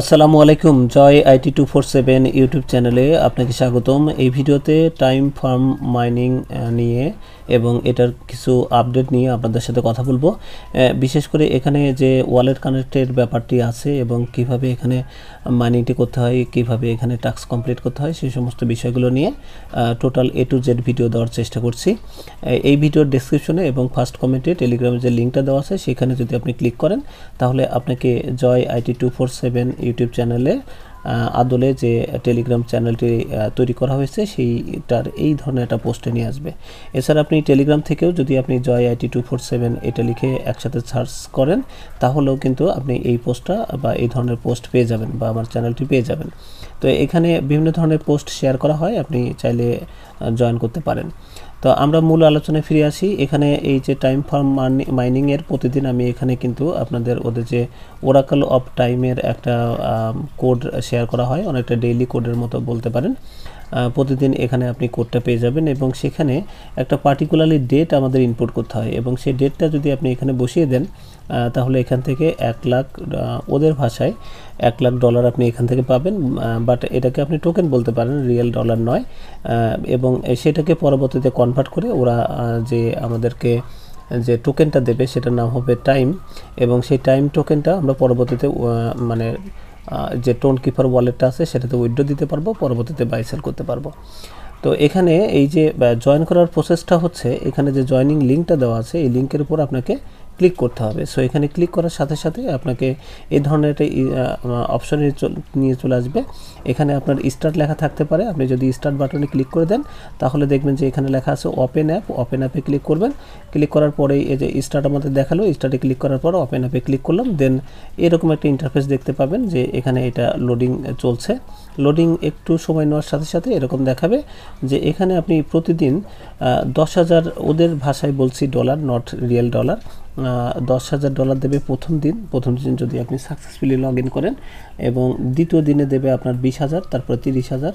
আসসালামু আলাইকুম Joy IT two four seven YouTube চ্যানেলে আপনাকে স্বাগতম এই ভিডিওতে টাইম ফার্ম মাইনিং নিয়ে এবং এটার কিছু আপডেট নিয়ে আপনাদের সাথে কথা বলবো বিশেষ করে এখানে যে ওয়ালেট কানেক্টের ব্যাপারটি আছে এবং কিভাবে এখানে মাইনিংটি করতে হয় কিভাবে এখানে টাস্ক কমপ্লিট করতে হয় সেই সমস্ত বিষয়গুলো নিয়ে total A to Z video দেওয়ার চেষ্টা করছি এই ভিডিওর ডিসক্রিপশনে এবং ফার্স্ট কমেন্টে টেলিগ্রামের যে লিঙ্কটা দেওয়া আছে সেখানে যদি আপনি ক্লিক করেন তাহলে আপনাকে Joy IT two four seven YouTube চ্যানেলে আদলে যে টেলিগ্রাম চ্যানেলটি তৈরি করা হয়েছে সেইটার এই ধরনের একটা পোস্টে নিয়ে আসবে এছাড়া আপনি টেলিগ্রাম থেকেও যদি আপনি Joy IT two four seven এটা লিখে একসাথে সার্চ করেন তাহলেও কিন্তু আপনি এই পোস্টটা বা এই ধরনের পোস্ট পেয়ে যাবেন বা আমার চ্যানেলটি পেয়ে যাবেন তো এখানে বিভিন্ন ধরনের পোস্ট শেয়ার করা হয় আপনি চাইলে জয়েন করতে পারেন তো আমরা মূল আলোচনায় ফিরে আসি এখানে এই যে টাইম ফার্ম মাইনিংয়ের প্রতিদিন আমি এখানে কিন্তু আপনাদের ওদের যে ওরাকল অফ টাইমের একটা কোড শেয়ার করা হয় অনেকটা ডেইলি কোডের মতো বলতে পারেন প্রতিদিন এখানে আপনি কোডটা পেয়ে যাবেন এবং সেখানে একটা পার্টিকুলারলি ডেট আমাদের ইনপুট করতে হয় এবং সেই ডেটটা যদি আপনি এখানে বসিয়ে দেন তাহলে এখান থেকে এক লাখ ওদের ভাষায় এক লাখ ডলার আপনি এখান থেকে পাবেন বাট এটাকে আপনি টোকেন বলতে পারেন রিয়েল ডলার নয় এবং সেটাকে পরবর্তীতে কনভার্ট করে ওরা যে আমাদেরকে যে টোকেনটা দেবে সেটার নাম হবে টাইম এবং সেই টাইম টোকেনটা আমরা পরবর্তীতে মানে যে টোন কিপার ওয়ালেটটা আছে সেটাতে উইড্রো দিতে পারবো পরবর্তীতে বাইসেল করতে পারবো তো এখানে এই যে জয়েন করার প্রসেসটা হচ্ছে এখানে যে জয়নিং লিঙ্কটা দেওয়া আছে এই লিঙ্কের উপর আপনাকে ক্লিক করতে হবে সো এখানে ক্লিক করার সাথে সাথে আপনাকে এই ধরনের একটা অপশনে নিয়ে চলে আসবে এখানে আপনার স্টার্ট লেখা থাকতে পারে আপনি যদি স্টার্ট বাটনে ক্লিক করে দেন তাহলে দেখবেন যে এখানে লেখা আছে ওপেন অ্যাপ ওপেন অ্যাপে ক্লিক করবেন ক্লিক করার পরেই এই যে স্টার্ট আমাদের দেখালো স্টার্টে ক্লিক করার পর ওপেন অ্যাপে ক্লিক করলাম দেন এরকম একটা ইন্টারফেস দেখতে পাবেন যে এখানে এটা লোডিং চলছে লোডিং একটু সময় নেওয়ার সাথে সাথে এরকম দেখাবে যে এখানে আপনি প্রতিদিন দশ হাজার ওদের ভাষায় বলছি ডলার নট রিয়েল ডলার দশ হাজার ডলার দেবে প্রথম দিন প্রথম দিন যদি আপনি সাকসেসফুলি লগ ইন করেন এবং দ্বিতীয় দিনে দেবে আপনার বিশ হাজার তারপরে তিরিশ হাজার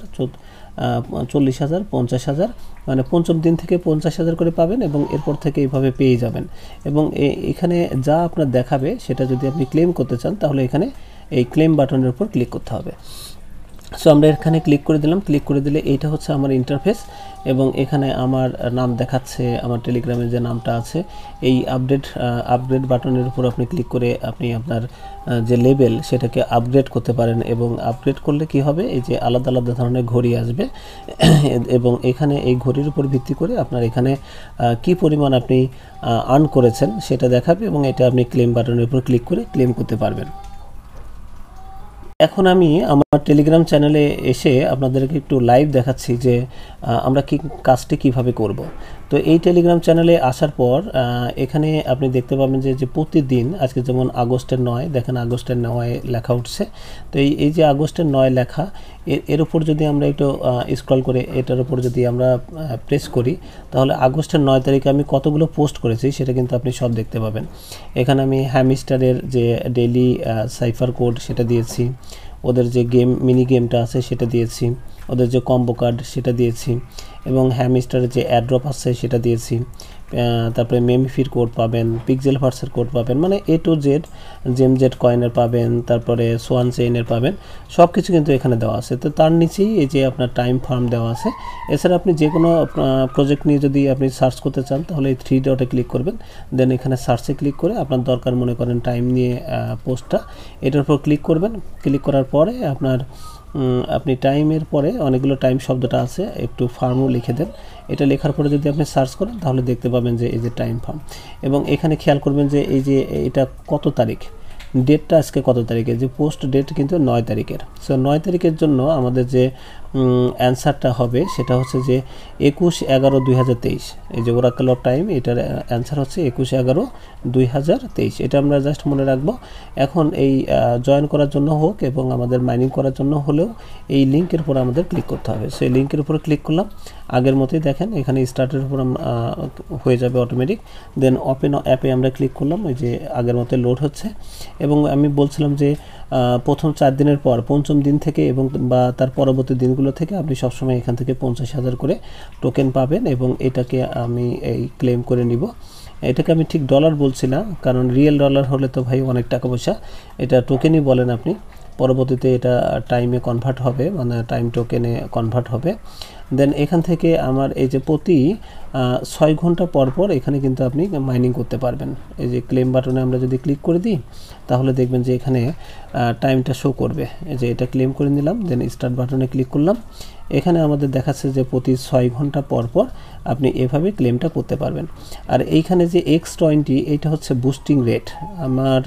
চল্লিশ হাজার পঞ্চাশ হাজার মানে পঞ্চম দিন থেকে পঞ্চাশ হাজার করে পাবেন এবং এরপর থেকে এইভাবে পেয়ে যাবেন এবং এখানে যা আপনার দেখাবে সেটা যদি আপনি ক্লেম করতে চান তাহলে এখানে এই ক্লেম বাটনের উপর ক্লিক করতে হবে সো আমরা এখানে ক্লিক করে দিলাম ক্লিক করে দিলে এইটা হচ্ছে আমার ইন্টারফেস এবং এখানে আমার নাম দেখাচ্ছে আমার টেলিগ্রামের যে নামটা আছে এই আপডেট আপগ্রেড বাটনের উপর আপনি ক্লিক করে আপনি আপনার যে লেবেল সেটাকে আপগ্রেড করতে পারেন এবং আপগ্রেড করলে কি হবে এই যে আলাদা আলাদা ধরনের ঘড়ি আসবে এবং এখানে এই ঘড়ির উপর ভিত্তি করে আপনার এখানে কি পরিমাণ আপনি আর্ন করেছেন সেটা দেখাবে এবং এটা আপনি ক্লেম বাটনের উপর ক্লিক করে ক্লেম করতে পারবেন এখন আমি আমার টেলিগ্রাম চ্যানেলে এসে আপনাদেরকে একটু লাইভ দেখাচ্ছি যে আমরা কি কাজটি কিভাবে করব। তো এই টেলিগ্রাম চ্যানেলে আসার পর এখানে আপনি দেখতে পাবেন যে যে প্রতিদিন আজকে যেমন আগস্টের নয় দেখেন আগস্টের নয় লেখা উঠছে তো এই এই যে আগস্টের নয় লেখা এর উপর যদি আমরা একটু স্ক্রল করে এটার উপর যদি আমরা প্রেস করি তাহলে আগস্টের নয় তারিখে আমি কতগুলো পোস্ট করেছি সেটা কিন্তু আপনি সব দেখতে পাবেন এখানে আমি হ্যামিস্টারের যে ডেলি সাইফার কোড সেটা দিয়েছি ওদের যে গেম মিনি গেমটা আছে সেটা দিয়েছি ওদের যে কম্বো কার্ড সেটা দিয়েছি এবং হ্যামিস্টারের যে অ্যাড্রপ আছে সেটা দিয়েছি তারপরে মেমিফির কোড পাবেন পিকজেল ভার্সের কোড পাবেন মানে A to Z gem Z কয়েনের পাবেন তারপরে সোয়ান চেইনের পাবেন সব কিছু কিন্তু এখানে দেওয়া আছে তো তার নিচেই এই যে আপনার টাইম ফার্ম দেওয়া আছে এছাড়া আপনি যে কোনো প্রজেক্ট নিয়ে যদি আপনি সার্চ করতে চান তাহলে এই থ্রি ডটে ক্লিক করবেন দেন এখানে সার্চে ক্লিক করে আপনার দরকার মনে করেন টাইম নিয়ে পোস্টটা এটার উপর ক্লিক করবেন ক্লিক করার পরে আপনার আপনি টাইমের পরে অনেকগুলো টাইম শব্দটা আছে একটু ফার্মও লিখে দেন এটা লেখার পরে যদি আপনি সার্চ করেন তাহলে দেখতে পাবেন যে এই যে টাইম ফার্ম এবং এখানে খেয়াল করবেন যে এই যে এটা কত তারিখ ডেটটা আজকে কত তারিখে যে পোস্ট ডেট কিন্তু নয় তারিখের সো নয় তারিখের জন্য আমাদের যে অ্যান্সারটা হবে সেটা হচ্ছে যে একুশ এগারো দুই হাজার তেইশ এই যে ওরাকেল অফ টাইম এটার অ্যান্সার হচ্ছে একুশ এগারো দুই হাজার তেইশ এটা আমরা জাস্ট মনে রাখবো এখন এই জয়েন করার জন্য হোক এবং আমাদের মাইনিং করার জন্য হলেও এই লিঙ্কের উপর আমাদের ক্লিক করতে হবে সেই লিঙ্কের উপর ক্লিক করলাম আগের মতোই দেখেন এখানে স্টার্টের উপর হয়ে যাবে অটোমেটিক দেন ওপেন অ্যাপে আমরা ক্লিক করলাম ওই যে আগের মতো লোড হচ্ছে এবং আমি বলছিলাম যে প্রথম চার দিনের পর পঞ্চম দিন থেকে এবং বা তার পরবর্তী দিনগুলো থেকে আপনি সবসময় এখান থেকে পঞ্চাশ হাজার করে টোকেন পাবেন এবং এটাকে আমি এই ক্লেম করে নিব এটাকে আমি ঠিক ডলার বলছি না কারণ রিয়েল ডলার হলে তো ভাই অনেক টাকা পয়সা এটা টোকেনই বলেন আপনি পরবর্তীতে এটা টাইমে কনভার্ট হবে মানে টাইম টোকেনে কনভার্ট হবে দেন এখান থেকে আমার এই যে প্রতি ছয় ঘন্টা পরপর এখানে কিন্তু আপনি মাইনিং করতে পারবেন এই যে ক্লেম বাটনে আমরা যদি ক্লিক করে দিই তাহলে দেখবেন যে এখানে টাইমটা শো করবে এই যে এটা ক্লেম করে নিলাম দেন স্টার্ট বাটনে ক্লিক করলাম এখানে আমাদের দেখাচ্ছে যে প্রতি ছয় ঘন্টা পরপর আপনি এভাবে ক্লেমটা করতে পারবেন আর এইখানে যে এক্স টোয়েন্টি এইটা হচ্ছে বুস্টিং রেট আমার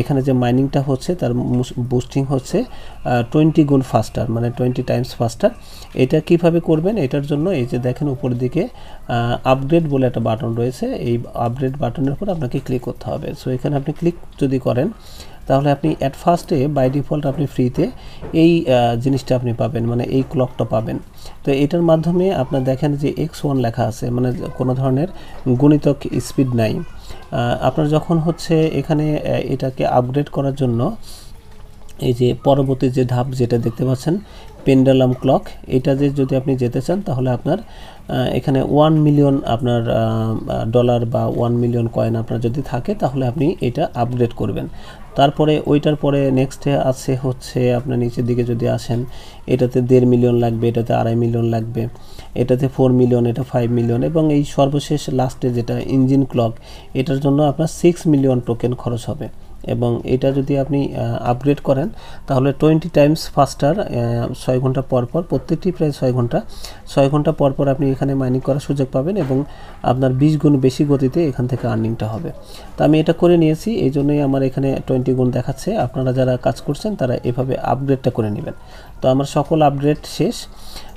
এখানে যে মাইনিংটা হচ্ছে তার বুস্টিং হচ্ছে টোয়েন্টি গুণ ফাস্টার মানে টোয়েন্টি টাইমস ফাস্টার এটা কিভাবে করবেন এটার জন্য এই যে দেখেন উপরের দিকে আপগ্রেড বলে একটা বাটন রয়েছে এই আপগ্রেড বাটনের উপর আপনাকে ক্লিক করতে হবে সো এখানে আপনি ক্লিক যদি করেন তাহলে আপনি অ্যাট ফার্স্টে বাই ডিফল্ট আপনি ফ্রিতে এই জিনিসটা আপনি পাবেন মানে এই ক্লকটা পাবেন তো এটার মাধ্যমে আপনার দেখেন যে এক্স ওয়ান লেখা আছে মানে কোনো ধরনের গণিতক স্পিড নাই আপনার যখন হচ্ছে এখানে এটাকে আপগ্রেড করার জন্য এই যে পরবর্তী যে ধাপ যেটা দেখতে পাচ্ছেন পেন্ডালাম ক্লক এটাতে যদি আপনি যেতে চান তাহলে আপনার এখানে ওয়ান মিলিয়ন আপনার ডলার বা ওয়ান মিলিয়ন কয়েন আপনার যদি থাকে তাহলে আপনি এটা আপগ্রেড করবেন তারপরে ওইটার পরে নেক্সটে আছে হচ্ছে আপনার নিচের দিকে যদি আসেন এটাতে দেড় মিলিয়ন লাগবে এটাতে আড়াই মিলিয়ন লাগবে এটাতে ফোর মিলিয়ন এটা ফাইভ মিলিয়ন এবং এই সর্বশেষ লাস্টে যেটা ইঞ্জিন ক্লক এটার জন্য আপনার সিক্স মিলিয়ন টোকেন খরচ হবে এবং এটা যদি আপনি আপগ্রেড করেন তাহলে টোয়েন্টি টাইমস ফাস্টার ছয় ঘন্টা পর পর প্রত্যেকটি প্রায় ছয় ঘন্টা ছয় ঘন্টা পর পর আপনি এখানে মাইনিং করার সুযোগ পাবেন এবং আপনার বিশ গুণ বেশি গতিতে এখান থেকে আর্নিংটা হবে তো আমি এটা করে নিয়েছি এই জন্যই আমার এখানে টোয়েন্টি গুণ দেখাচ্ছে আপনারা যারা কাজ করছেন তারা এভাবে আপগ্রেডটা করে নেবেন তো আমার সকল আপগ্রেড শেষ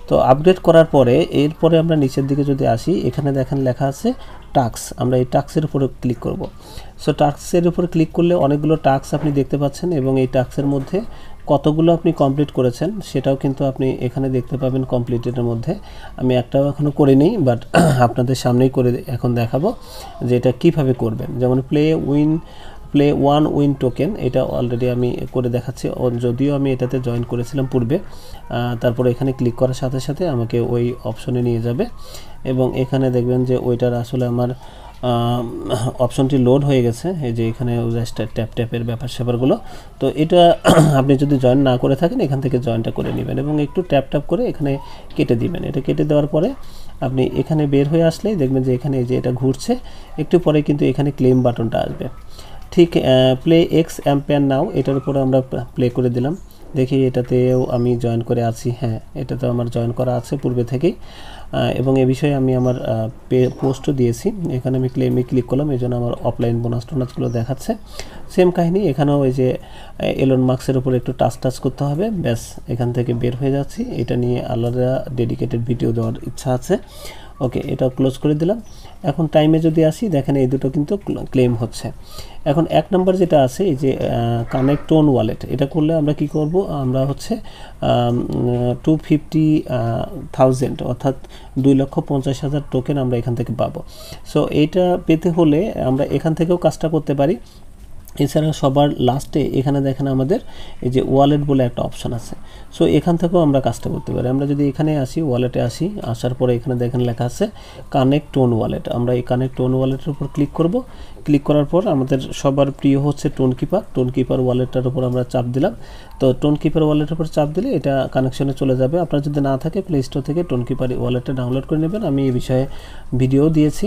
তো আপডেট করার পরে এরপরে আমরা নিচের দিকে যদি আসি এখানে দেখেন লেখা আছে টাক্স আমরা এই টাক্সের উপরে ক্লিক করব সো টাস্কের উপর ক্লিক করলে অনেকগুলো টাস্ক আপনি দেখতে পাচ্ছেন এবং এই টাস্কের মধ্যে কতগুলো আপনি কমপ্লিট করেছেন সেটাও কিন্তু আপনি এখানে দেখতে পাবেন কমপ্লিটের মধ্যে আমি একটাও এখনও করিনি বাট আপনাদের সামনেই করে এখন দেখাবো যে এটা কীভাবে করবেন যেমন play win play one win token এটা অলরেডি আমি করে দেখাচ্ছি যদিও আমি এটাতে জয়েন করেছিলাম পূর্বে তারপরে এখানে ক্লিক করার সাথে সাথে আমাকে ওই অপশনে নিয়ে যাবে এবং এখানে দেখবেন যে ওইটার আসলে আমার অপশনটি লোড হয়ে গেছে এই যে এখানে ট্যাপ ট্যাপের ব্যাপার স্যাপারগুলো তো এটা আপনি যদি জয়েন না করে থাকেন এখান থেকে জয়েনটা করে নেবেন এবং একটু ট্যাপ ট্যাপ করে এখানে কেটে দিবেন এটা কেটে দেওয়ার পরে আপনি এখানে বের হয়ে আসলেই দেখবেন যে এখানে যে এটা ঘুরছে একটু পরে কিন্তু এখানে ক্লেম বাটনটা আসবে ঠিক প্লে এক্স অ্যাম্পেয়ার নাও এটার উপরে আমরা প্লে করে দিলাম দেখি এটাতেও আমি জয়েন করে আছি হ্যাঁ এটা আমার জয়েন করা আছে পূর্বে থেকেই এবং এ বিষয়ে আমি আমার পোস্টও দিয়েছি এখানে আমি ক্লেমে ক্লিক করলাম এই জন্য আমার অফলাইন বোনাস টোনাসগুলো দেখাচ্ছে সেম কাহিনি এখানেও ওই যে এলন মার্ক্সের উপর একটু টাচ টাচ করতে হবে ব্যাস এখান থেকে বের হয়ে যাচ্ছি এটা নিয়ে আলাদা ডেডিকেটেড ভিডিও দেওয়ার ইচ্ছা আছে ওকে এটা ক্লোজ করে দিলাম এখন টাইমে যদি আসি দেখেন এই দুটো কিন্তু ক্লেম হচ্ছে এখন এক নম্বর যেটা আছে এই যে কানেক্ট অন ওয়ালেট এটা করলে আমরা কি করব আমরা হচ্ছে টু ফিফটি থাউজেন্ড অর্থাৎ দুই লক্ষ পঞ্চাশ হাজার টোকেন আমরা এখান থেকে পাবো সো এইটা পেতে হলে আমরা এখান থেকেও কাজটা করতে পারি এছাড়া সবার লাস্টে এখানে দেখেন আমাদের এই যে ওয়ালেট বলে একটা অপশান আছে সো এখান থেকেও আমরা কাজটা করতে পারি আমরা যদি এখানে আসি ওয়ালেটে আসি আসার পরে এখানে দেখেন লেখা আছে কানেক্ট টোন ওয়ালেট আমরা এই কানেক্ট টোন ওয়ালেটের উপর ক্লিক করব ক্লিক করার পর আমাদের সবার প্রিয় হচ্ছে টোন কিপার টোন কিপার ওয়ালেটটার উপর আমরা চাপ দিলাম তো টোন কিপার ওয়ালেটের উপর চাপ দিলে এটা কানেকশনে চলে যাবে আপনার যদি না থাকে প্লে স্টোর থেকে টোন কিপার ওয়ালেটটা ডাউনলোড করে নেবেন আমি এই বিষয়ে ভিডিও দিয়েছি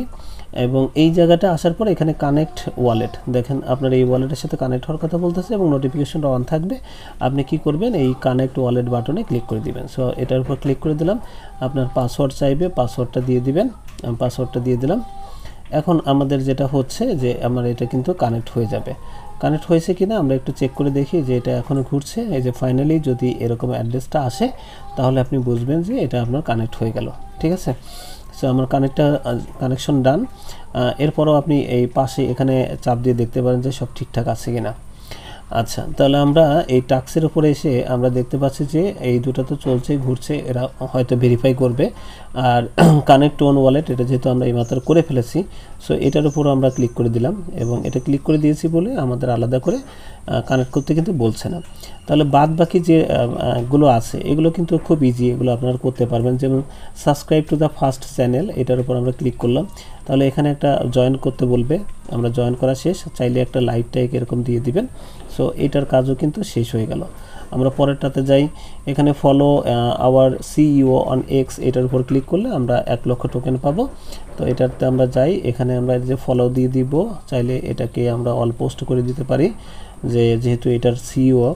এবং এই জায়গাটা আসার পর এখানে কানেক্ট ওয়ালেট দেখেন আপনার এই ওয়ালেটের সাথে কানেক্ট হওয়ার কথা বলতেছে এবং নোটিফিকেশনটা অন থাকবে আপনি কি করবেন এই কানেক্ট ওয়ালেট বাটনে ক্লিক করে দিবেন সো এটার উপর ক্লিক করে দিলাম আপনার পাসওয়ার্ড চাইবে পাসওয়ার্ডটা দিয়ে দিবেন পাসওয়ার্ডটা দিয়ে দিলাম এখন আমাদের যেটা হচ্ছে যে আমার এটা কিন্তু কানেক্ট হয়ে যাবে কানেক্ট হয়েছে কি না আমরা একটু চেক করে দেখি যে এটা এখনও ঘুরছে এই যে ফাইনালি যদি এরকম অ্যাড্রেসটা আসে তাহলে আপনি বুঝবেন যে এটা আপনার কানেক্ট হয়ে গেল ঠিক আছে সো আমার কানেক্টটা কানেকশন ডান এরপরও আপনি এই পাশে এখানে চাপ দিয়ে দেখতে পারেন যে সব ঠিকঠাক আছে কিনা আচ্ছা তাহলে আমরা এই টাক্সের উপরে এসে আমরা দেখতে পাচ্ছি যে এই দুটো তো চলছে ঘুরছে এরা হয়তো ভেরিফাই করবে আর কানেক্ট অন ওয়ালেট এটা যেহেতু আমরা এইমাত্র করে ফেলেছি সো এটার উপরও আমরা ক্লিক করে দিলাম এবং এটা ক্লিক করে দিয়েছি বলে আমাদের আলাদা করে কানেক্ট করতে কিন্তু বলছে না তাহলে বাদ বাকি যেগুলো আছে এগুলো কিন্তু খুব ইজি এগুলো আপনারা করতে পারবেন যেমন subscribe to the first channel এটার উপর আমরা ক্লিক করলাম তাহলে এখানে একটা জয়েন করতে বলবে আমরা জয়েন করা শেষ চাইলে একটা লাইট টাইক এরকম দিয়ে দিবেন সো এটার কাজও কিন্তু শেষ হয়ে গেল আমরা পরেরটাতে যাই এখানে follow our CEO on X এটার উপর ক্লিক করলে আমরা এক লক্ষ টোকেন পাবো তো এটাতে আমরা যাই এখানে আমরা যে ফলো দিয়ে দিব চাইলে এটাকে আমরা অল পোস্ট করে দিতে পারি যে যেহেতু এটার সিইও e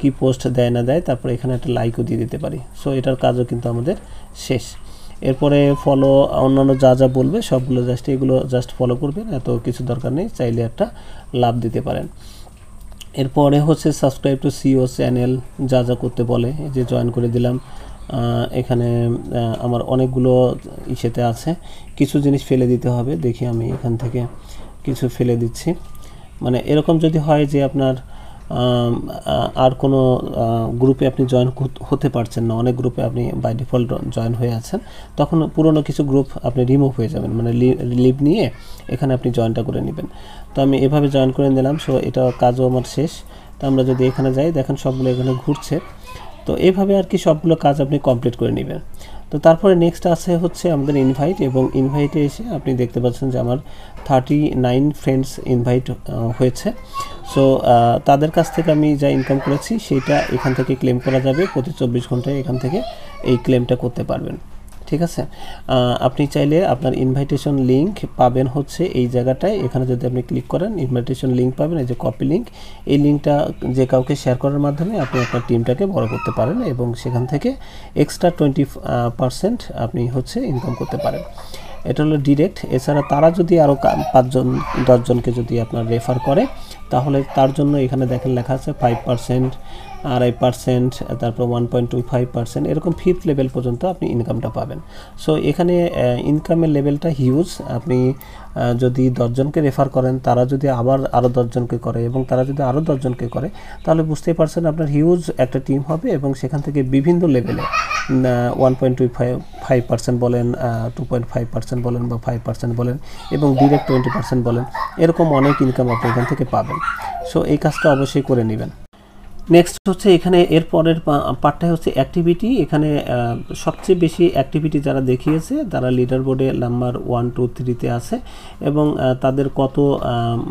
কি পোস্ট দেয় না দেয় তারপরে এখানে একটা লাইকও দিয়ে দিতে পারি সো এটার কাজও কিন্তু আমাদের শেষ এরপরে ফলো অন্যান্য যা যা বলবে সবগুলো জাস্ট এগুলো জাস্ট ফলো করবেন এত কিছু দরকার নেই চাইলে একটা লাভ দিতে পারেন এরপরে হচ্ছে সাবস্ক্রাইব টু সিও চ্যানেল যা যা করতে বলে যে জয়েন করে দিলাম এখানে আমার অনেকগুলো ইসেতে আছে কিছু জিনিস ফেলে দিতে হবে দেখি আমি এখান থেকে কিছু ফেলে দিচ্ছি মানে এরকম যদি হয় যে আপনার আর কোনো গ্রুপে আপনি জয়েন হতে পারছেন না অনেক গ্রুপে আপনি বাই ডিফল্ট জয়েন হয়ে আছেন তখন পুরনো কিছু গ্রুপ আপনি রিমুভ হয়ে যাবেন মানে লিভ নিয়ে এখানে আপনি জয়েনটা করে নেবেন তো আমি এভাবে জয়েন করে নিলাম সো এটা কাজও আমার শেষ তো আমরা যদি এখানে যাই দেখেন সবগুলো এখানে ঘুরছে তো এইভাবে আর কি সবগুলো কাজ আপনি কমপ্লিট করে নেবেন তো তারপরে নেক্সট আছে হচ্ছে আমাদের ইনভাইট এবং ইনভাইটে এসে আপনি দেখতে পাচ্ছেন যে আমার থার্টি নাইন ফ্রেন্ডস ইনভাইট হয়েছে সো তাদের কাছ থেকে আমি যা ইনকাম করেছি সেটা এখান থেকে ক্লেম করা যাবে প্রতি চব্বিশ ঘন্টায় এখান থেকে এই ক্লেমটা করতে পারবেন ঠিক আছে আপনি চাইলে আপনার ইনভাইটেশন লিঙ্ক পাবেন হচ্ছে এই জায়গাটায় এখানে যদি আপনি ক্লিক করেন ইনভাইটেশন লিঙ্ক পাবেন এই যে কপি লিঙ্ক এই লিঙ্কটা যে কাউকে শেয়ার করার মাধ্যমে আপনি আপনার টিমটাকে বড় করতে পারেন এবং সেখান থেকে এক্সট্রা টোয়েন্টি পারসেন্ট আপনি হচ্ছে ইনকাম করতে পারেন এটা হলো ডিরেক্ট এছাড়া তারা যদি আরও পাঁচজন দশজনকে যদি আপনার রেফার করে তাহলে তার জন্য এখানে দেখেন লেখা আছে ফাইভ পারসেন্ট আড়াই পার্সেন্ট তারপর one point two five percent এরকম ফিফথ লেভেল পর্যন্ত আপনি ইনকামটা পাবেন সো এখানে ইনকামের লেভেলটা হিউজ আপনি যদি দশজনকে রেফার করেন তারা যদি আবার আরও দশজনকে করে এবং তারা যদি আরও দশজনকে করে তাহলে বুঝতেই পারছেন আপনার হিউজ একটা টিম হবে এবং সেখান থেকে বিভিন্ন লেভেলে one point two five five percent বলেন টু পয়েন্ট ফাইভ পার্সেন্ট বলেন বা ফাইভ পার্সেন্ট বলেন এবং ডিরেক্ট টোয়েন্টি পার্সেন্ট বলেন এরকম অনেক ইনকাম আপনি এখান থেকে পাবেন সো এই কাজটা অবশ্যই করে নেবেন নেক্সট হচ্ছে এখানে এর পরের পার্টটাই হচ্ছে অ্যাক্টিভিটি এখানে সবচেয়ে বেশি অ্যাক্টিভিটি যারা দেখিয়েছে তারা লিডার বোর্ডে নাম্বার ওয়ান টু থ্রিতে আছে এবং তাদের কত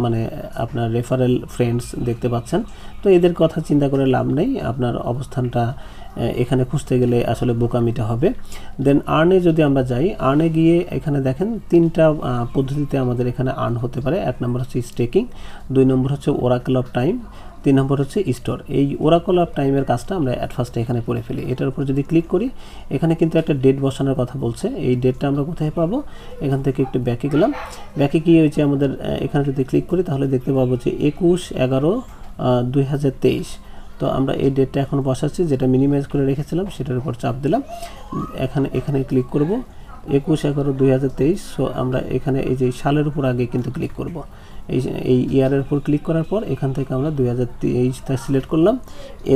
মানে আপনার রেফারেল ফ্রেন্ডস দেখতে পাচ্ছেন তো এদের কথা চিন্তা করে লাভ নেই আপনার অবস্থানটা এখানে খুঁজতে গেলে আসলে বোকামিটা হবে দেন আর্নে যদি আমরা যাই আর্নে গিয়ে এখানে দেখেন তিনটা পদ্ধতিতে আমাদের এখানে আর্ন হতে পারে এক নম্বর হচ্ছে স্টেকিং দুই নম্বর হচ্ছে ওরাকেল অফ টাইম তিন নম্বর হচ্ছে স্টোর এই ওরাকল অফ টাইমের কাজটা আমরা অ্যাট ফার্স্টে এখানে করে ফেলি এটার উপর যদি ক্লিক করি এখানে কিন্তু একটা ডেট বসানোর কথা বলছে এই ডেটটা আমরা কোথায় পাবো এখান থেকে একটু ব্যাকে গেলাম ব্যাকে গিয়ে হচ্ছে আমাদের এখানে যদি ক্লিক করি তাহলে দেখতে পাবো যে একুশ এগারো দুই তো আমরা এই ডেটটা এখন বসাচ্ছি যেটা মিনিমাইজ করে রেখেছিলাম সেটার উপর চাপ দিলাম এখানে এখানে ক্লিক করব একুশ এগারো দুই সো আমরা এখানে এই যে সালের উপর আগে কিন্তু ক্লিক করব এই এই ইয়ারের উপর ক্লিক করার পর এখান থেকে আমরা দুই হাজার তেইশটা সিলেক্ট করলাম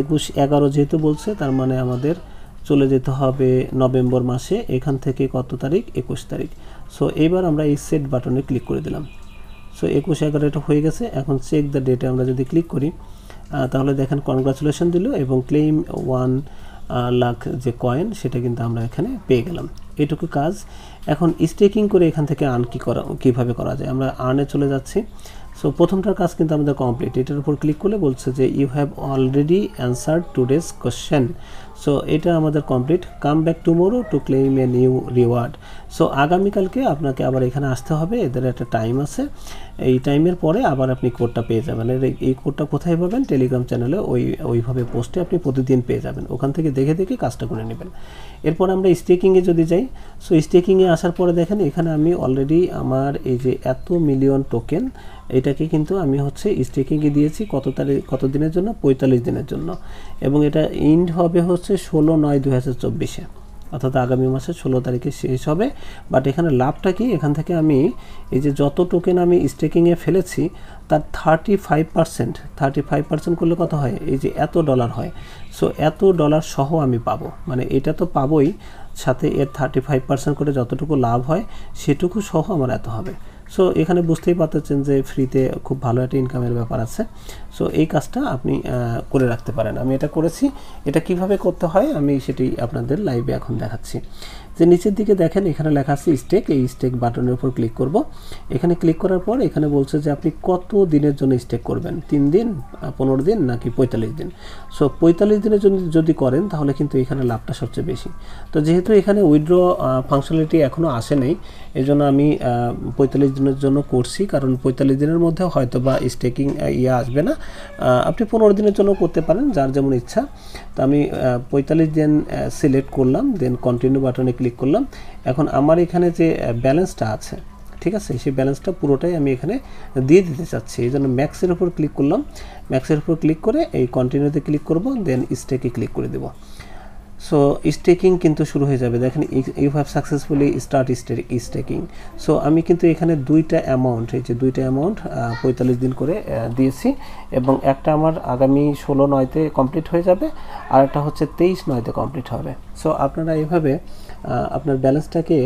একুশ এগারো যেহেতু বলছে তার মানে আমাদের চলে যেতে হবে নভেম্বর মাসে এখান থেকে কত তারিখ একুশ তারিখ সো এবার আমরা এই সেট বাটনে ক্লিক করে দিলাম সো একুশ এগারো এটা হয়ে গেছে এখন চেক দ্য ডেটে আমরা যদি ক্লিক করি তাহলে দেখেন কনগ্রাচুলেশন দিল এবং ক্লেম ওয়ান লাখ যে কয়েন সেটা কিন্তু আমরা এখানে পেয়ে গেলাম এটুকু কাজ এখন স্টেকিং করে এখান থেকে আর্ন কী করা কীভাবে করা যায় আমরা আর্নে চলে যাচ্ছি সো প্রথমটার কাজ কিন্তু আমাদের কমপ্লিট এটার উপর ক্লিক করলে বলছে যে you have already answer today's question so এটা আমাদের complete come back tomorrow to claim a new reward so আগামীকালকে আপনাকে আবার এখানে আসতে হবে এদের একটা টাইম আছে এই টাইমের পরে আবার আপনি কোডটা পেয়ে যাবেন এই কোডটা কোথায় পাবেন টেলিগ্রাম চ্যানেলে ওই ওইভাবে পোস্টে আপনি প্রতিদিন পেয়ে যাবেন ওখান থেকে দেখে দেখে কাজটা করে নেবেন এরপর আমরা স্টেকিংয়ে যদি যাই সো স্টেকিংয়ে আসার পরে দেখেন এখানে আমি অলরেডি আমার এই যে এত মিলিয়ন টোকেন এটাকে কিন্তু আমি হচ্ছে স্টেকিংয়ে দিয়েছি কত তারিখ কত দিনের জন্য পঁয়তাল্লিশ দিনের জন্য এবং এটা ইন্ড হবে হচ্ছে ষোলো নয় দু হাজার চব্বিশে অর্থাৎ আগামী মাসের ষোলো তারিখে শেষ হবে বাট এখানে লাভটা কি এখান থেকে আমি এই যে যত টোকেন আমি স্টেকিংয়ে ফেলেছি তার thirty five percent thirty five percent করলে কত হয় এই যে এত ডলার হয় সো এত ডলার সহ আমি পাবো মানে এটা তো পাবোই সাথে এর থার্টি ফাইভ পার্সেন্ট করে যতটুকু লাভ হয় সেটুকু সহ আমার এত হবে সো এখানে বুঝতেই পারতেছেন যে ফ্রিতে খুব ভালো একটা ইনকামের ব্যাপার আছে সো এই কাজটা আপনি করে রাখতে পারেন আমি এটা করেছি এটা কিভাবে করতে হয় আমি সেটি আপনাদের লাইভে এখন দেখাচ্ছি যে নিচের দিকে দেখেন এখানে লেখা আছে স্টেক এই স্টেক বাটনের উপর ক্লিক করব এখানে ক্লিক করার পর এখানে বলছে যে আপনি কত দিনের জন্য স্টেক করবেন তিন দিন পনেরো দিন নাকি পঁয়তাল্লিশ দিন সো পঁয়তাল্লিশ দিনের জন্য যদি করেন তাহলে কিন্তু এখানে লাভটা সবচেয়ে বেশি তো যেহেতু এখানে উইড্রো ফাংশনালিটি এখনও আসে নেই এই জন্য আমি পঁয়তাল্লিশ দিনের জন্য করছি কারণ পঁয়তাল্লিশ দিনের মধ্যে হয়তো বা স্টেকিং ইয়ে আসবে না আপনি পনেরো দিনের জন্য করতে পারেন যার যেমন ইচ্ছা তো আমি পঁয়তাল্লিশ দেন সিলেক্ট করলাম দেন কন্টিনিউ বাটনে ক্লিক করলাম এখন আমার এখানে যে ব্যালেন্সটা আছে ঠিক আছে সেই ব্যালেন্সটা পুরোটাই আমি এখানে দিয়ে দিতে চাচ্ছি এই জন্য ম্যাক্সের উপর ক্লিক করলাম ম্যাক্সের উপর ক্লিক করে এই কন্টিনিউতে ক্লিক করব দেন স্টেকে ক্লিক করে দেবো সো স্টেকিং কিন্তু শুরু হয়ে যাবে দেখেন you have successfully start staking so আমি কিন্তু এখানে দুইটা অ্যামাউন্ট এই যে দুইটা অ্যামাউন্ট পঁয়তাল্লিশ দিন করে দিয়েছি এবং একটা আমার আগামী ষোলো নয়তে কমপ্লিট হয়ে যাবে আর একটা হচ্ছে তেইশ নয়তে কমপ্লিট হবে সো আপনারা এভাবে আপনার ব্যালেন্সটাকে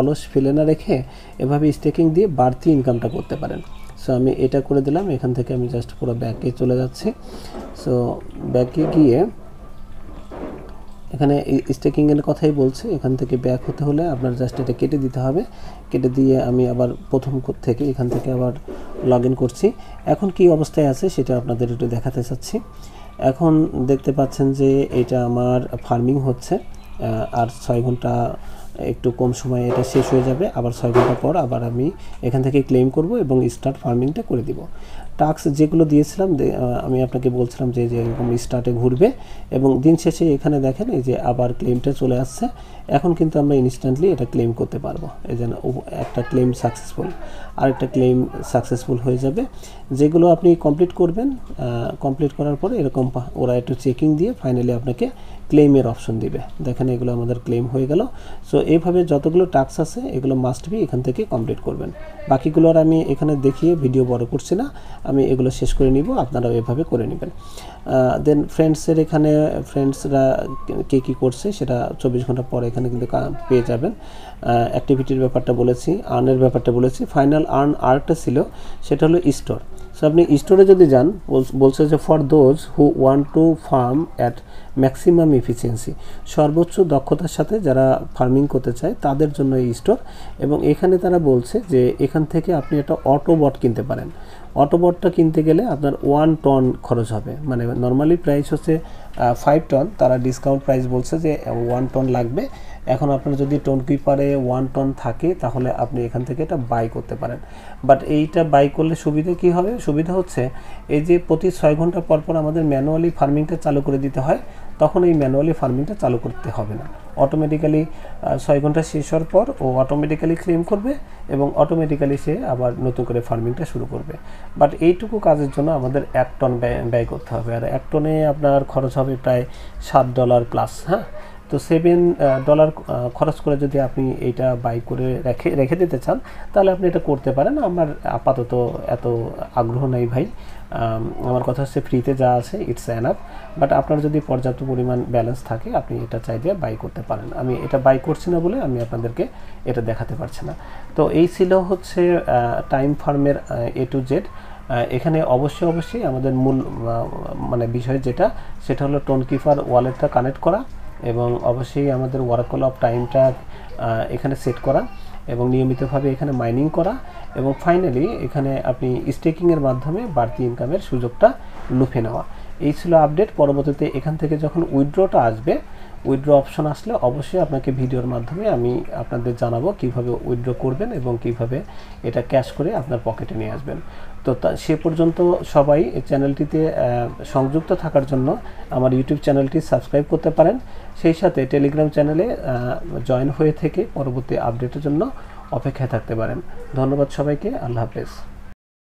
অলস ফেলে না রেখে এভাবে স্টেকিং দিয়ে বাড়তি ইনকামটা করতে পারেন সো আমি এটা করে দিলাম এখান থেকে আমি জাস্ট পুরো ব্যাকে চলে যাচ্ছি সো ব্যাকে গিয়ে এখানে স্টেকিংয়ের কথাই বলছে এখান থেকে ব্যাক হতে হলে আপনার জাস্ট এটা কেটে দিতে হবে কেটে দিয়ে আমি আবার প্রথম থেকে এখান থেকে আবার লগ করছি এখন কি অবস্থায় আছে সেটা আপনাদের একটু দেখাতে চাচ্ছি এখন দেখতে পাচ্ছেন যে এটা আমার ফার্মিং হচ্ছে আর ছয় ঘন্টা একটু কম সময়ে এটা শেষ হয়ে যাবে আবার ছয় ঘন্টা পর আবার আমি এখান থেকে ক্লেম করব এবং স্টার্ট ফার্মিংটা করে দিব টাস্ক যেগুলো দিয়েছিলাম আমি আপনাকে বলছিলাম যে এরকম স্টার্টে ঘুরবে এবং দিন শেষে এখানে দেখেন এই যে আবার ক্লেমটা চলে আসছে এখন কিন্তু আমরা ইনস্ট্যান্টলি এটা ক্লেম করতে পারবো এই যেন একটা ক্লেম সাকসেসফুল আর একটা ক্লেম সাকসেসফুল হয়ে যাবে যেগুলো আপনি কমপ্লিট করবেন কমপ্লিট করার পরে এরকম ওরা একটু চেকিং দিয়ে ফাইনালি আপনাকে ক্লেইমের অপশন দিবে দেখেন এগুলো আমাদের ক্লেইম হয়ে গেল সো এভাবে যতগুলো টাস্ক আছে এগুলো মাস্ট বি এখান থেকে কমপ্লিট করবেন বাকিগুলো আর আমি এখানে দেখিয়ে ভিডিও বড় করছি না আমি এগুলো শেষ করে নিব আপনারাও এভাবে করে নেবেন দেন ফ্রেন্ডসের এখানে ফ্রেন্ডসরা কে কী করছে সেটা চব্বিশ ঘন্টা পরে এখানে কিন্তু পেয়ে যাবেন অ্যাক্টিভিটির ব্যাপারটা বলেছি আর্নের ব্যাপারটা বলেছি ফাইনাল আর্ন আর্টটা ছিল সেটা হলো স্টোর সো আপনি স্টোরে যদি যান বলছে যে for those who want to farm at maximum efficiency সর্বোচ্চ দক্ষতার সাথে যারা ফার্মিং করতে চায় তাদের জন্য এই স্টোর এবং এখানে তারা বলছে যে এখান থেকে আপনি একটা অটোবট কিনতে পারেন অটোবটটা কিনতে গেলে আপনার ওয়ান টন খরচ হবে মানে নর্মালি প্রাইস হচ্ছে ফাইভ টন তারা ডিসকাউন্ট প্রাইস বলছে যে ওয়ান টন লাগবে এখন আপনার যদি টন কিপারে ওয়ান টন থাকে তাহলে আপনি এখান থেকে এটা বাই করতে পারেন বাট এইটা বাই করলে সুবিধা কি হবে সুবিধা হচ্ছে এই যে প্রতি ছয় ঘন্টা পর পর আমাদের ম্যানুয়ালি ফার্মিংটা চালু করে দিতে হয় তখন এই ম্যানুয়ালি ফার্মিংটা চালু করতে হবে না অটোমেটিক্যালি ছয় ঘন্টা শেষ হওয়ার পর ও অটোমেটিক্যালি ক্লেম করবে এবং অটোমেটিক্যালি সে আবার নতুন করে ফার্মিংটা শুরু করবে বাট এইটুকু কাজের জন্য আমাদের এক টন ব্যয় করতে হবে আর এক টনে আপনার খরচ হবে প্রায় সাত ডলার প্লাস হ্যাঁ তো সেভেন ডলার খরচ করে যদি আপনি এটা বাই করে রেখে রেখে দিতে চান তাহলে আপনি এটা করতে পারেন আমার আপাতত এত আগ্রহ নেই ভাই আমার কথা হচ্ছে ফ্রিতে যা আছে ইটস অ্যানাফ বাট আপনার যদি পর্যাপ্ত পরিমাণ ব্যালেন্স থাকে আপনি এটা চাইলে বাই করতে পারেন আমি এটা বাই করছি না বলে আমি আপনাদেরকে এটা দেখাতে পারছি না তো এই ছিল হচ্ছে টাইম ফার্মের এ টু জেড এখানে অবশ্যই অবশ্যই আমাদের মূল মানে বিষয় যেটা সেটা হলো টোনকিপার ওয়ালেটটা কানেক্ট করা এবং অবশ্যই আমাদের ওয়ার্কল অফ টাইমটা এখানে সেট করা এবং নিয়মিতভাবে এখানে মাইনিং করা এবং ফাইনালি এখানে আপনি স্টেকিংয়ের মাধ্যমে বাড়তি ইনকামের সুযোগটা লুফে নেওয়া এই ছিল আপডেট পরবর্তীতে এখান থেকে যখন উইড্রোটা আসবে উইড্রো অপশন আসলে অবশ্যই আপনাকে ভিডিওর মাধ্যমে আমি আপনাদের জানাবো কিভাবে উইড্রো করবেন এবং কিভাবে এটা ক্যাশ করে আপনার পকেটে নিয়ে আসবেন তো সে পর্যন্ত সবাই চ্যানেলটিতে সংযুক্ত থাকার জন্য আমার ইউটিউব চ্যানেলটি সাবস্ক্রাইব করতে পারেন সেই সাথে টেলিগ্রাম চ্যানেলে জয়েন হয়ে থেকে পরবর্তী আপডেটের জন্য অপেক্ষায় থাকতে পারেন ধন্যবাদ সবাইকে আল্লাহ হাফেজ